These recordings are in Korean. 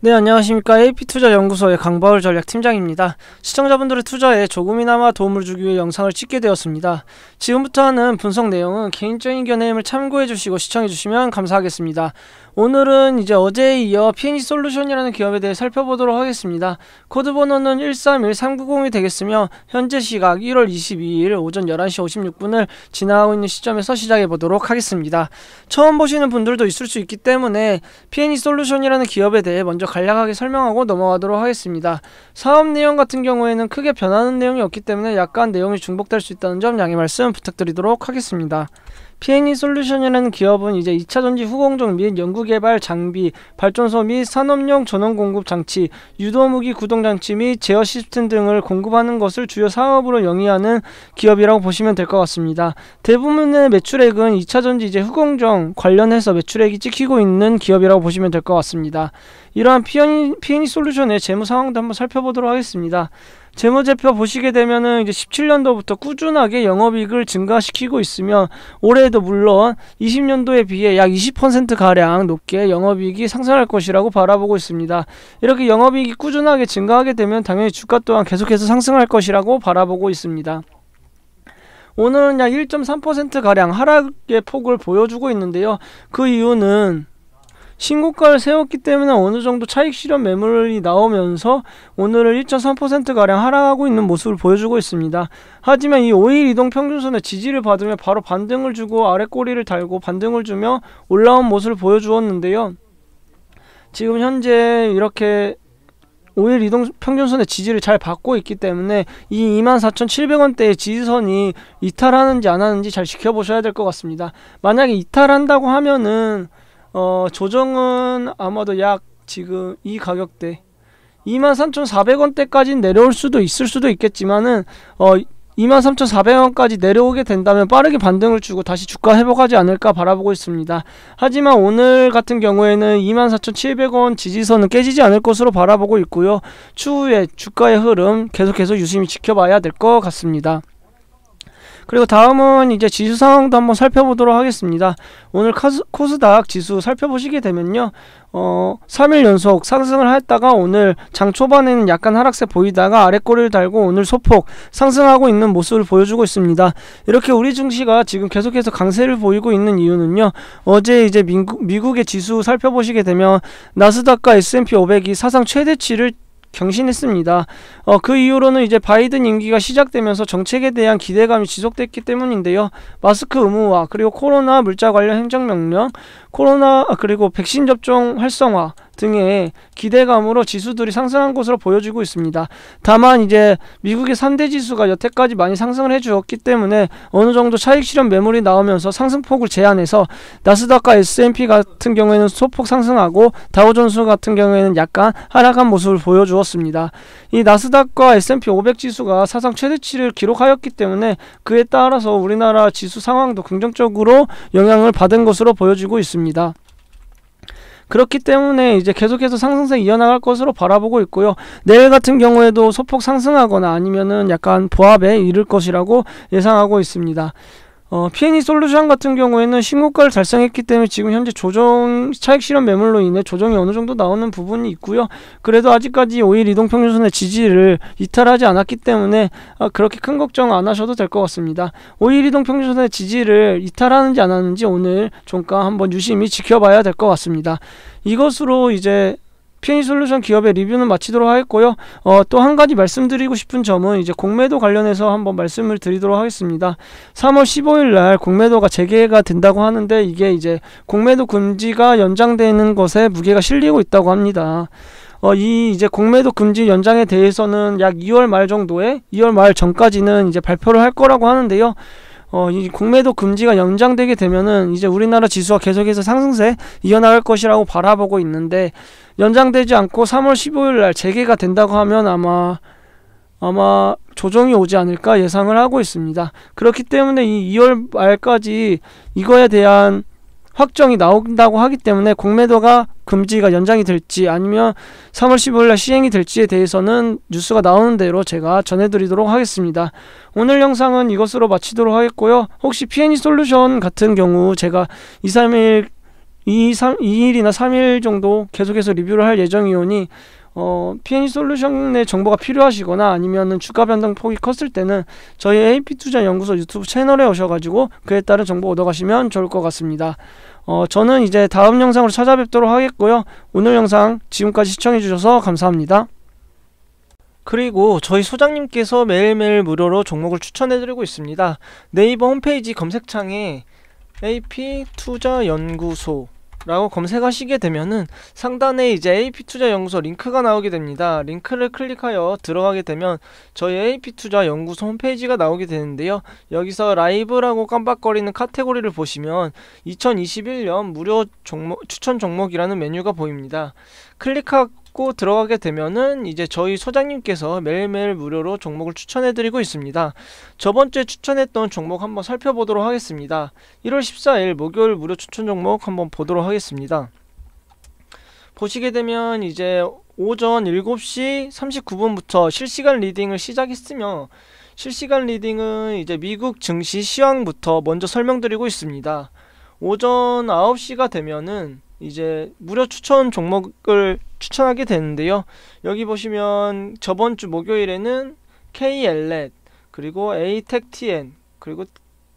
네, 안녕하십니까. AP투자연구소의 강바울 전략팀장입니다. 시청자분들의 투자에 조금이나마 도움을 주기 위해 영상을 찍게 되었습니다. 지금부터 하는 분석 내용은 개인적인 견해임을 참고해 주시고 시청해 주시면 감사하겠습니다. 오늘은 이제 어제에 이어 PNG 솔루션이라는 기업에 대해 살펴보도록 하겠습니다. 코드 번호는 131390이 되겠으며 현재 시각 1월 22일 오전 11시 56분을 지나고 있는 시점에서 시작해 보도록 하겠습니다. 처음 보시는 분들도 있을 수 있기 때문에 PNG 솔루션이라는 기업에 대해 먼저 먼저 간략하게 설명하고 넘어가도록 하겠습니다. 사업 내용 같은 경우에는 크게 변하는 내용이 없기 때문에 약간 내용이 중복될 수 있다는 점 양해 말씀 부탁드리도록 하겠습니다. PNE 솔루션이라는 기업은 이제 2차 전지 후공정 및 연구개발 장비, 발전소 및 산업용 전원 공급 장치, 유도 무기 구동 장치 및 제어 시스템 등을 공급하는 것을 주요 사업으로 영위하는 기업이라고 보시면 될 것 같습니다. 대부분의 매출액은 2차 전지 이제 후공정 관련해서 매출액이 찍히고 있는 기업이라고 보시면 될 것 같습니다. 이러한 PNE, 솔루션의 재무 상황도 한번 살펴보도록 하겠습니다. 재무제표 보시게 되면은 이제 17년도부터 꾸준하게 영업이익을 증가시키고 있으며 올해도 물론 20년도에 비해 약 20% 가량 높게 영업이익이 상승할 것이라고 바라보고 있습니다. 이렇게 영업이익이 꾸준하게 증가하게 되면 당연히 주가 또한 계속해서 상승할 것이라고 바라보고 있습니다. 오늘은 약 1.3% 가량 하락의 폭을 보여주고 있는데요. 그 이유는 신고가를 세웠기 때문에 어느 정도 차익 실현 매물이 나오면서 오늘은 1.3%가량 하락하고 있는 모습을 보여주고 있습니다. 하지만 이 5일 이동 평균선의 지지를 받으며 바로 반등을 주고 아래 꼬리를 달고 반등을 주며 올라온 모습을 보여주었는데요. 지금 현재 이렇게 5일 이동 평균선의 지지를 잘 받고 있기 때문에 이 24,700원대의 지지선이 이탈하는지 안 하는지 잘 지켜보셔야 될 것 같습니다. 만약에 이탈한다고 하면은 어, 조정은 아마도 약 지금 이 가격대 23,400원대까지 내려올 수도 있을 수도 있겠지만은 어, 23,400원까지 내려오게 된다면 빠르게 반등을 주고 다시 주가 회복하지 않을까 바라보고 있습니다. 하지만 오늘 같은 경우에는 24,700원 지지선은 깨지지 않을 것으로 바라보고 있고요. 추후에 주가의 흐름 계속해서 유심히 지켜봐야 될 것 같습니다. 그리고 다음은 이제 지수 상황도 한번 살펴보도록 하겠습니다. 오늘 코스, 코스닥 지수 살펴보시게 되면요. 어, 3일 연속 상승을 했다가 오늘 장 초반에는 약간 하락세 보이다가 아래 꼬리를 달고 오늘 소폭 상승하고 있는 모습을 보여주고 있습니다. 이렇게 우리 증시가 지금 계속해서 강세를 보이고 있는 이유는요. 어제 이제 미국, 미국의 지수 살펴보시게 되면 나스닥과 S&P 500이 사상 최대치를 경신했습니다. 어, 그 이후로는 이제 바이든 임기가 시작되면서 정책에 대한 기대감이 지속됐기 때문인데요. 마스크 의무화, 그리고 코로나 물자 관련 행정명령, 코로나 아, 그리고 백신 접종 활성화, 등의 기대감으로 지수들이 상승한 것으로 보여지고 있습니다. 다만 이제 미국의 3대 지수가 여태까지 많이 상승을 해주었기 때문에 어느 정도 차익 실현 매물이 나오면서 상승폭을 제한해서 나스닥과 S&P 같은 경우에는 소폭 상승하고 다우존스 같은 경우에는 약간 하락한 모습을 보여주었습니다. 이 나스닥과 S&P 500 지수가 사상 최대치를 기록하였기 때문에 그에 따라서 우리나라 지수 상황도 긍정적으로 영향을 받은 것으로 보여지고 있습니다. 그렇기 때문에 이제 계속해서 상승세 이어나갈 것으로 바라보고 있고요. 내일 같은 경우에도 소폭 상승하거나 아니면은 약간 보합에 이를 것이라고 예상하고 있습니다. 어, P&E 솔루션 같은 경우에는 신고가를 달성했기 때문에 지금 현재 조정 차익 실현 매물로 인해 조정이 어느 정도 나오는 부분이 있고요. 그래도 아직까지 5일 이동평균선의 지지를 이탈하지 않았기 때문에 아, 그렇게 큰 걱정 안 하셔도 될 것 같습니다. 5일 이동평균선의 지지를 이탈하는지 안 하는지 오늘 종가 한번 유심히 지켜봐야 될 것 같습니다. 이것으로 이제 피니 솔루션 기업의 리뷰는 마치도록 하겠고요. 어, 또 한 가지 말씀드리고 싶은 점은 이제 공매도 관련해서 한번 말씀을 드리도록 하겠습니다. 3월 15일 날 공매도가 재개가 된다고 하는데 이게 이제 공매도 금지가 연장되는 것에 무게가 실리고 있다고 합니다. 어, 이 이제 공매도 금지 연장에 대해서는 약 2월 말 정도에 2월 말 전까지는 이제 발표를 할 거라고 하는데요. 어, 이 공매도 금지가 연장되게 되면은 이제 우리나라 지수가 계속해서 상승세 이어나갈 것이라고 바라보고 있는데 연장되지 않고 3월 15일 날 재개가 된다고 하면 아마 아마 조정이 오지 않을까 예상을 하고 있습니다. 그렇기 때문에 이 2월 말까지 이거에 대한 확정이 나온다고 하기 때문에 공매도가 금지가 연장이 될지 아니면 3월 15일 날 시행이 될지에 대해서는 뉴스가 나오는 대로 제가 전해드리도록 하겠습니다. 오늘 영상은 이것으로 마치도록 하겠고요. 혹시 P&E 솔루션 같은 경우 제가 2, 3일 2, 3, 2일이나 3일 정도 계속해서 리뷰를 할 예정이오니 어, PN e 솔루션의 정보가 필요하시거나 아니면은 주가 변동 폭이 컸을 때는 저희 AP 투자 연구소 유튜브 채널에 오셔가지고 그에 따른 정보 얻어가시면 좋을 것 같습니다. 어, 저는 이제 다음 영상으로 찾아뵙도록 하겠고요. 오늘 영상 지금까지 시청해주셔서 감사합니다. 그리고 저희 소장님께서 매일매일 무료로 종목을 추천해드리고 있습니다. 네이버 홈페이지 검색창에 AP 투자 연구소 라고 검색하시게 되면은 상단에 이제 AP투자 연구소 링크가 나오게 됩니다. 링크를 클릭하여 들어가게 되면 저희 AP투자 연구소 홈페이지가 나오게 되는데요. 여기서 라이브라고 깜빡거리는 카테고리를 보시면 2021년 무료 종목, 추천 종목이라는 메뉴가 보입니다. 클릭하 고 받고 들어가게 되면은 이제 저희 소장님께서 매일매일 무료로 종목을 추천해드리고 있습니다. 저번주에 추천했던 종목 한번 살펴보도록 하겠습니다. 1월 14일 목요일 무료 추천 종목 한번 보도록 하겠습니다. 보시게 되면 이제 오전 7시 39분부터 실시간 리딩을 시작했으며 실시간 리딩은 이제 미국 증시 시황부터 먼저 설명드리고 있습니다. 오전 9시가 되면은 이제 무료 추천 종목을 추천하게 되는데요. 여기 보시면 저번 주 목요일에는 KLN 그리고 a t e c t n 그리고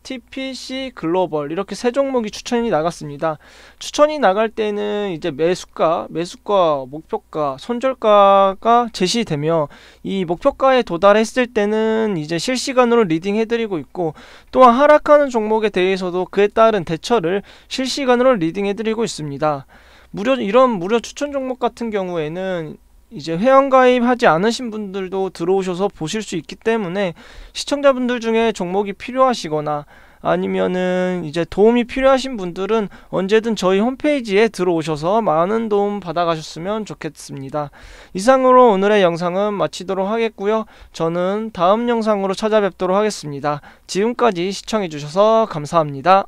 TPC 글로벌 이렇게 세 종목이 추천이 나갔습니다. 추천이 나갈 때는 이제 매수가, 매수가, 목표가, 손절가가 제시되며 이 목표가에 도달했을 때는 이제 실시간으로 리딩 해드리고 있고 또한 하락하는 종목에 대해서도 그에 따른 대처를 실시간으로 리딩 해드리고 있습니다. 무료 이런 무료 추천 종목 같은 경우에는 이제 회원가입하지 않으신 분들도 들어오셔서 보실 수 있기 때문에 시청자분들 중에 종목이 필요하시거나 아니면은 이제 도움이 필요하신 분들은 언제든 저희 홈페이지에 들어오셔서 많은 도움 받아가셨으면 좋겠습니다. 이상으로 오늘의 영상은 마치도록 하겠고요. 저는 다음 영상으로 찾아뵙도록 하겠습니다. 지금까지 시청해주셔서 감사합니다.